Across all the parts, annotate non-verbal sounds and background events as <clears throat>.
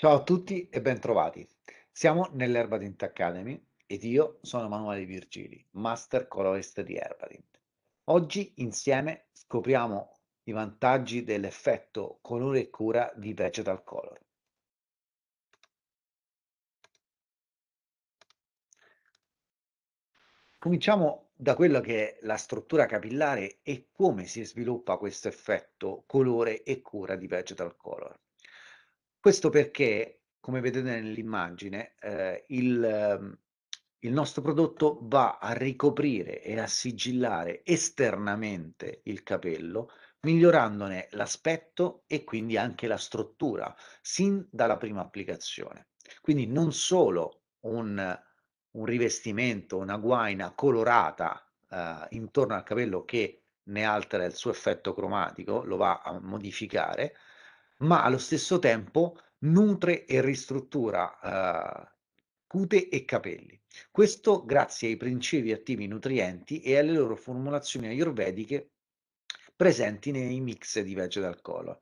Ciao a tutti e bentrovati. Siamo nell'Erba Academy ed io sono Emanuele Virgili, Master Colorist di Erba Oggi insieme scopriamo i vantaggi dell'effetto colore e cura di Vegetal Color. Cominciamo da quello che è la struttura capillare e come si sviluppa questo effetto colore e cura di Vegetal Color. Questo perché, come vedete nell'immagine, eh, il, ehm, il nostro prodotto va a ricoprire e a sigillare esternamente il capello, migliorandone l'aspetto e quindi anche la struttura sin dalla prima applicazione. Quindi non solo un, un rivestimento, una guaina colorata eh, intorno al capello che ne altera il suo effetto cromatico, lo va a modificare, ma allo stesso tempo nutre e ristruttura eh, cute e capelli. Questo grazie ai principi attivi nutrienti e alle loro formulazioni ayurvediche presenti nei mix di vegetal color,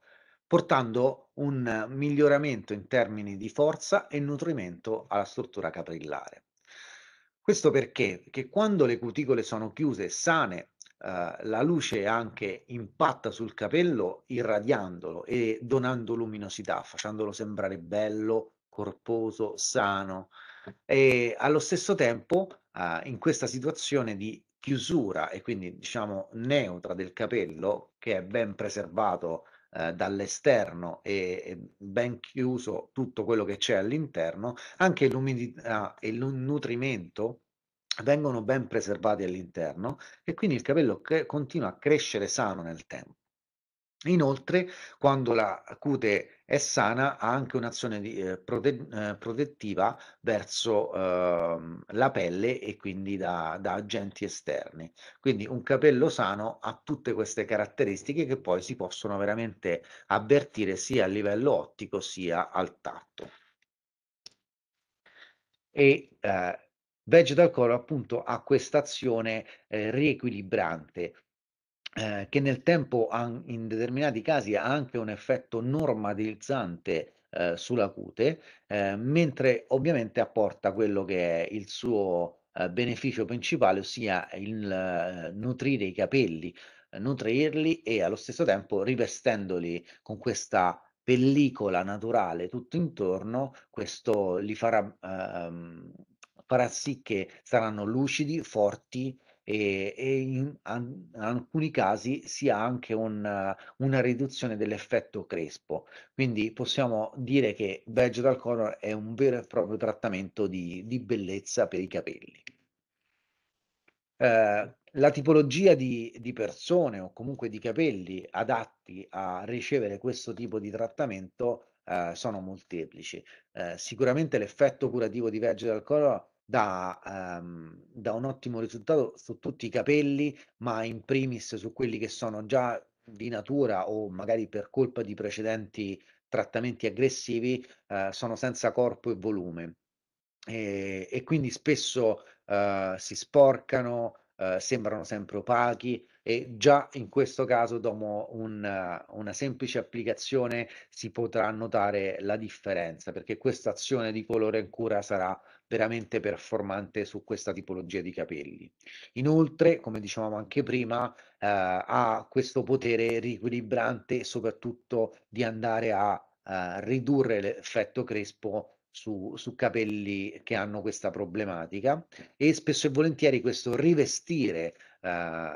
portando un miglioramento in termini di forza e nutrimento alla struttura capillare. Questo perché? Che quando le cuticole sono chiuse, sane eh, la luce anche impatta sul capello irradiandolo e donando luminosità, facendolo sembrare bello, corposo, sano. E allo stesso tempo, eh, in questa situazione di chiusura e quindi diciamo neutra del capello, che è ben preservato eh, dall'esterno e, ben chiuso tutto quello che c'è all'interno, anche l'umidità ah, e il nutrimento vengono ben preservati all'interno e quindi il capello continua a crescere sano nel tempo. Inoltre, quando la cute è sana, ha anche un'azione di, eh, prote- eh, protettiva verso eh, la pelle e quindi da, da, agenti esterni. Quindi un capello sano ha tutte queste caratteristiche che poi si possono veramente avvertire sia a livello ottico sia al tatto. E eh, Vegetal Core appunto ha questa azione eh, riequilibrante eh, che nel tempo ha, in determinati casi ha anche un effetto normalizzante eh, sulla cute, eh, mentre ovviamente apporta quello che è il suo eh, beneficio principale, ossia il eh, nutrire i capelli, nutrirli e allo stesso tempo rivestendoli con questa pellicola naturale tutto intorno, questo li farà ehm, farà sì che saranno lucidi, forti e, e in, in, alcuni casi si ha anche un, una riduzione dell'effetto crespo. Quindi possiamo dire che Vegetal Color è un vero e proprio trattamento di, di bellezza per i capelli. Eh, la tipologia di, di, persone o comunque di capelli adatti a ricevere questo tipo di trattamento eh, sono molteplici. Eh, sicuramente l'effetto curativo di Vegetal Color dà, ehm, dà un ottimo risultato su tutti i capelli, ma in primis su quelli che sono già di natura o magari per colpa di precedenti trattamenti aggressivi eh, sono senza corpo e volume e, e quindi spesso eh, si sporcano, eh, sembrano sempre opachi e già in questo caso dopo un, una semplice applicazione si potrà notare la differenza perché questa azione di colore in cura sarà veramente performante su questa tipologia di capelli. Inoltre, come dicevamo anche prima, eh, ha questo potere riequilibrante soprattutto di andare a eh, ridurre l'effetto crespo su, su, capelli che hanno questa problematica e spesso e volentieri questo rivestire eh,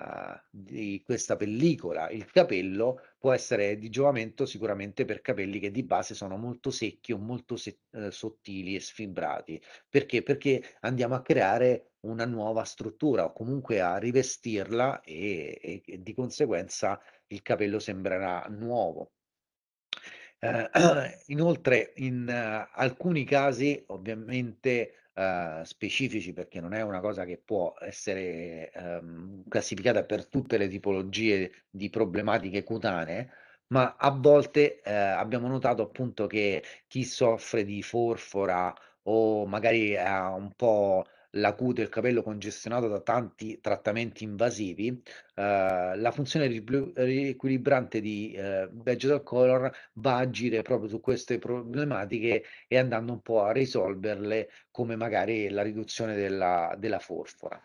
di questa pellicola il capello può essere di giovamento sicuramente per capelli che di base sono molto secchi o molto se- eh, sottili e sfibrati. Perché? Perché andiamo a creare una nuova struttura o comunque a rivestirla e, e, e di conseguenza il capello sembrerà nuovo. Eh, <clears throat> inoltre in eh, alcuni casi ovviamente eh, specifici perché non è una cosa che può essere ehm, classificata per tutte le tipologie di problematiche cutanee, ma a volte eh, abbiamo notato appunto che chi soffre di forfora o magari ha un po' la cute e il capello congestionato da tanti trattamenti invasivi, eh, la funzione riequilibrante di eh, Vegetal Color va a agire proprio su queste problematiche e andando un po' a risolverle come magari la riduzione della, della forfora.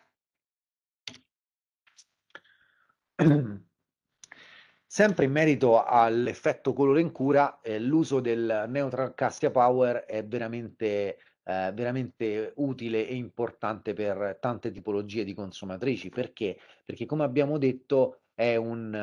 Sempre in merito all'effetto colore in cura, eh, l'uso del Neutral Castia Power è veramente eh, veramente utile e importante per tante tipologie di consumatrici. Perché? Perché come abbiamo detto è un,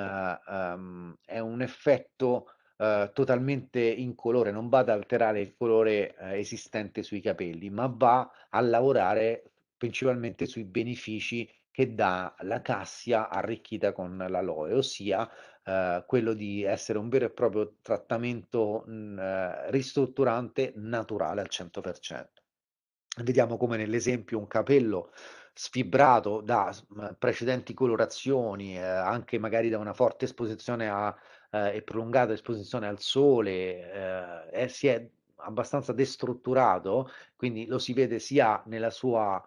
uh, um, è un effetto uh, totalmente incolore, non va ad alterare il colore uh, esistente sui capelli, ma va a lavorare principalmente sui benefici che dà la cassia arricchita con l'aloe, ossia eh, quello di essere un vero e proprio trattamento mh, mm, eh, ristrutturante naturale al 100%. Vediamo come nell'esempio un capello sfibrato da mm, precedenti colorazioni, eh, anche magari da una forte esposizione a, eh, e prolungata esposizione al sole, eh, eh si è abbastanza destrutturato, quindi lo si vede sia nella sua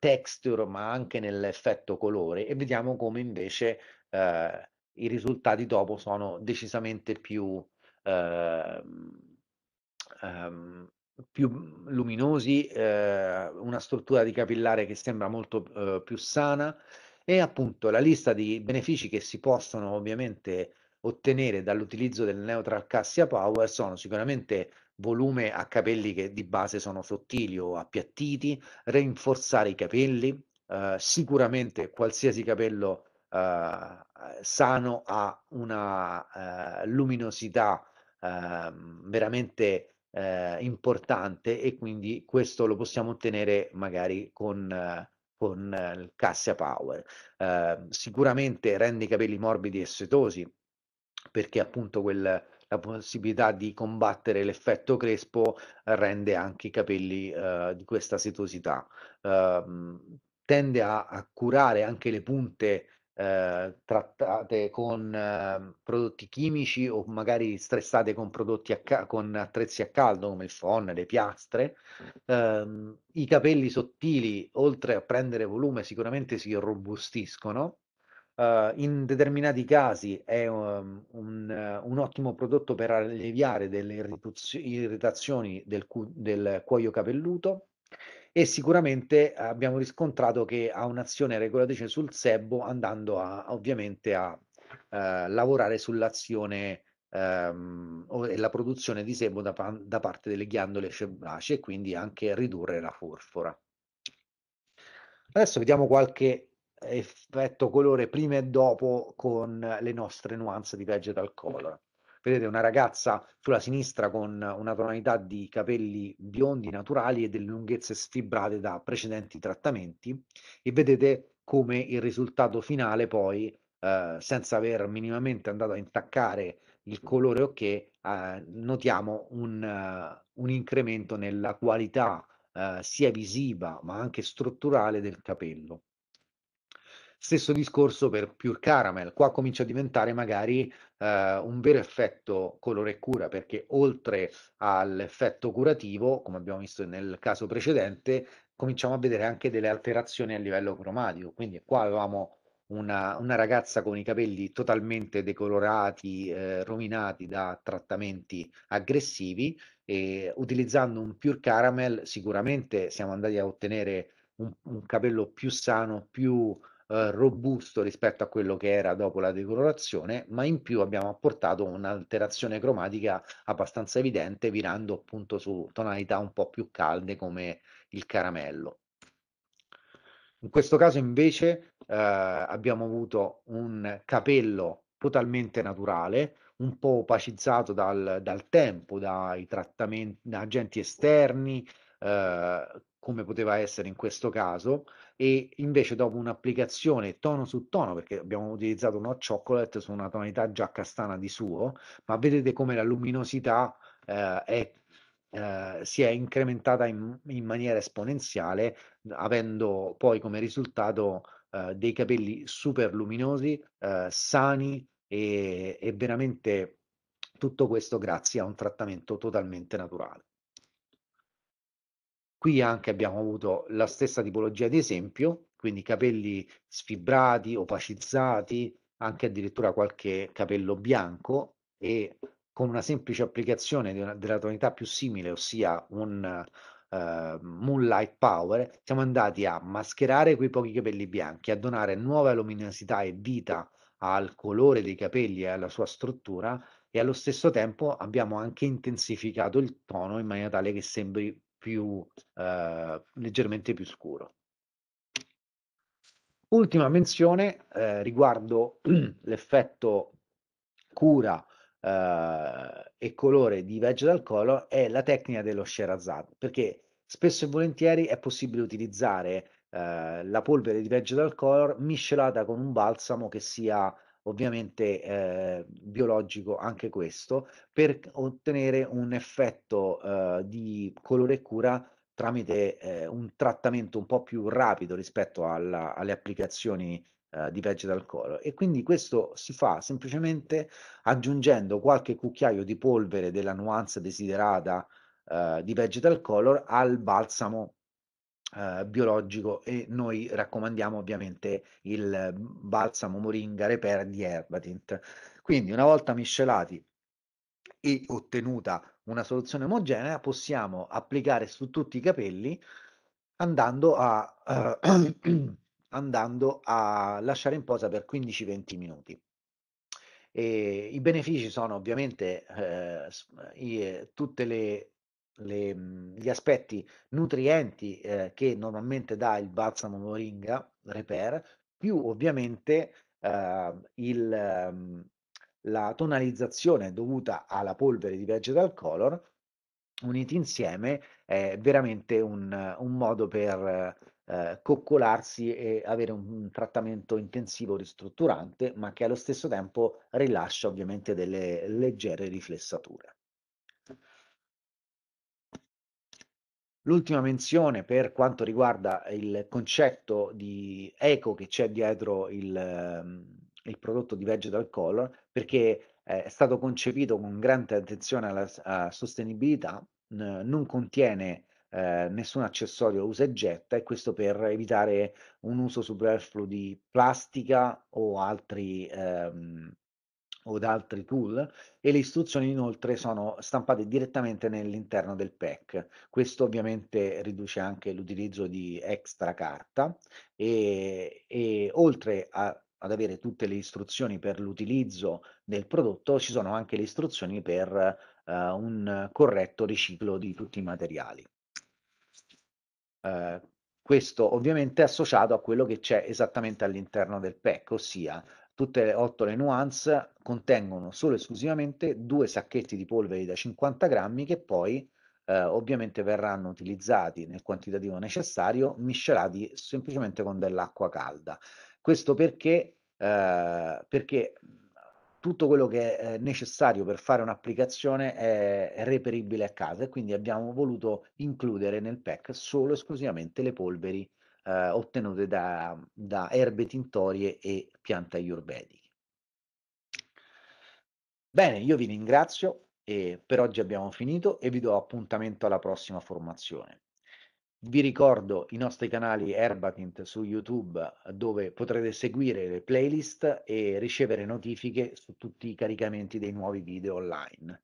texture ma anche nell'effetto colore e vediamo come invece i risultati dopo sono decisamente più, eh, ehm, più luminosi, eh, una struttura di capillare che sembra molto eh, più sana e appunto la lista di benefici che si possono ovviamente ottenere dall'utilizzo del Neutral Cassia Power sono sicuramente volume a capelli che di base sono sottili o appiattiti, rinforzare i capelli, eh, sicuramente qualsiasi capello Uhm, uhm, sano ha una uhm, luminosità veramente importante e quindi questo lo possiamo ottenere magari con con il Cassia Power. Eh, sicuramente rende i capelli morbidi e setosi perché appunto quel, la possibilità di combattere l'effetto crespo rende anche i capelli eh, di questa setosità. Eh, tende a, a, curare anche le punte eh, trattate con eh, prodotti chimici o magari stressate con, prodotti a ca- con attrezzi a caldo come il phon, le piastre. Eh, I capelli sottili, oltre a prendere volume, sicuramente si robustiscono. Ehm, in determinati casi è um, un, un, ottimo prodotto per alleviare delle irritazioni del, cu- del cuoio capelluto e sicuramente eh, abbiamo riscontrato che ha un'azione regolatrice sul SEBO andando a, ovviamente a eh, lavorare sull'azione ehm, e la produzione di sebo da, da parte delle ghiandole sebacee e quindi anche ridurre la forfora. Adesso vediamo qualche effetto colore prima e dopo con le nostre nuance di vegetal color vedete una ragazza sulla sinistra con una tonalità di capelli biondi naturali e delle lunghezze sfibrate da precedenti trattamenti e vedete come il risultato finale poi eh, senza aver minimamente andato a intaccare il colore o eh, notiamo un, uh, un, incremento nella qualità uh, sia visiva ma anche strutturale del capello Stesso discorso per Pure Caramel, qua comincia a diventare magari eh, un vero effetto colore cura, perché oltre all'effetto curativo, come abbiamo visto nel caso precedente, cominciamo a vedere anche delle alterazioni a livello cromatico. Quindi qua avevamo una, una, ragazza con i capelli totalmente decolorati, eh, rovinati da trattamenti aggressivi e utilizzando un pure caramel sicuramente siamo andati a ottenere un, un capello più sano, più eh, robusto rispetto a quello che era dopo la decolorazione, ma in più abbiamo apportato un'alterazione cromatica abbastanza evidente, virando appunto su tonalità un po' più calde come il caramello. In questo caso invece eh, abbiamo avuto un capello totalmente naturale, un po' opacizzato dal, dal tempo, dai trattamenti, da agenti esterni, eh, come poteva essere in questo caso, e invece dopo un'applicazione tono su tono, perché abbiamo utilizzato un hot chocolate su una tonalità già castana di suo, ma vedete come la luminosità eh, è, eh, si è incrementata in, in, maniera esponenziale, avendo poi come risultato eh, dei capelli super luminosi, eh, sani e, e veramente tutto questo grazie a un trattamento totalmente naturale. Qui anche abbiamo avuto la stessa tipologia di esempio, quindi capelli sfibrati, opacizzati, anche addirittura qualche capello bianco e con una semplice applicazione una, della tonalità più simile, ossia un uh, moonlight power, siamo andati a mascherare quei pochi capelli bianchi, a donare nuova luminosità e vita al colore dei capelli e alla sua struttura e allo stesso tempo abbiamo anche intensificato il tono in maniera tale che sembri più eh, leggermente più scuro. Ultima menzione eh, riguardo <clears throat> l'effetto cura eh, e colore di vegetal color è la tecnica dello Sherazade, perché spesso e volentieri è possibile utilizzare eh, la polvere di vegetal color miscelata con un balsamo che sia ovviamente eh, biologico anche questo, per ottenere un effetto eh, di colore e cura tramite eh, un trattamento un po' più rapido rispetto alla, alle applicazioni eh, di vegetal color e quindi questo si fa semplicemente aggiungendo qualche cucchiaio di polvere della nuance desiderata eh, di vegetal color al balsamo eh, biologico e noi raccomandiamo ovviamente il balsamo moringa repair di Herbatint. Quindi una volta miscelati e ottenuta una soluzione omogenea possiamo applicare su tutti i capelli andando a, eh, <clears throat> andando a lasciare in posa per 15-20 minuti. E I benefici sono ovviamente eh, eh tutte le le, mhmm, gli aspetti nutrienti eh, che normalmente dà il balsamo moringa repair, più ovviamente eh, il, ehm, la tonalizzazione dovuta alla polvere di vegetal color uniti insieme è veramente un, un modo per eh, coccolarsi e avere un, un, trattamento intensivo ristrutturante ma che allo stesso tempo rilascia ovviamente delle leggere riflessature. L'ultima menzione per quanto riguarda eh, il concetto di eco che c'è dietro il, ehm, il prodotto di Vegetal Color, perché eh, è stato concepito con grande attenzione alla, alla sostenibilità, non contiene eh, nessun accessorio usa e getta e questo per evitare un uso superfluo di plastica o altri ehm, o da altri tool e le istruzioni inoltre sono stampate direttamente nell'interno del pack. Questo ovviamente riduce anche l'utilizzo di extra carta e, e oltre a, ad avere tutte le istruzioni per l'utilizzo del prodotto ci sono anche le istruzioni per uh, un corretto riciclo di tutti i materiali. Uh, questo ovviamente è associato a quello che c'è esattamente all'interno del pack, ossia tutte le otto le nuance contengono solo e esclusivamente due sacchetti di polveri da 50 grammi che poi eh, ovviamente verranno utilizzati nel quantitativo necessario miscelati semplicemente con dell'acqua calda. Questo perché, eh, perché tutto quello che è eh, necessario per fare un'applicazione è reperibile a casa e quindi abbiamo voluto includere nel pack solo e esclusivamente le polveri eh, ottenute da, da erbe tintorie e piante ayurvediche. Bene, io vi ringrazio e per oggi abbiamo finito e vi do appuntamento alla prossima formazione. Vi ricordo i nostri canali Erbatint su YouTube dove potrete seguire le playlist e ricevere notifiche su tutti i caricamenti dei nuovi video online.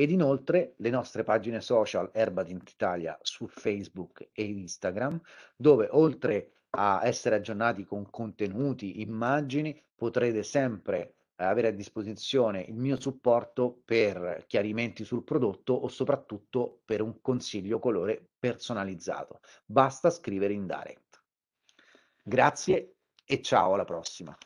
Ed inoltre le nostre pagine social Erbatint Italia su Facebook e Instagram, dove oltre a essere aggiornati con contenuti, immagini, potrete sempre eh, avere a disposizione il mio supporto per chiarimenti sul prodotto o soprattutto per un consiglio colore personalizzato. Basta scrivere in direct. Grazie e ciao alla prossima.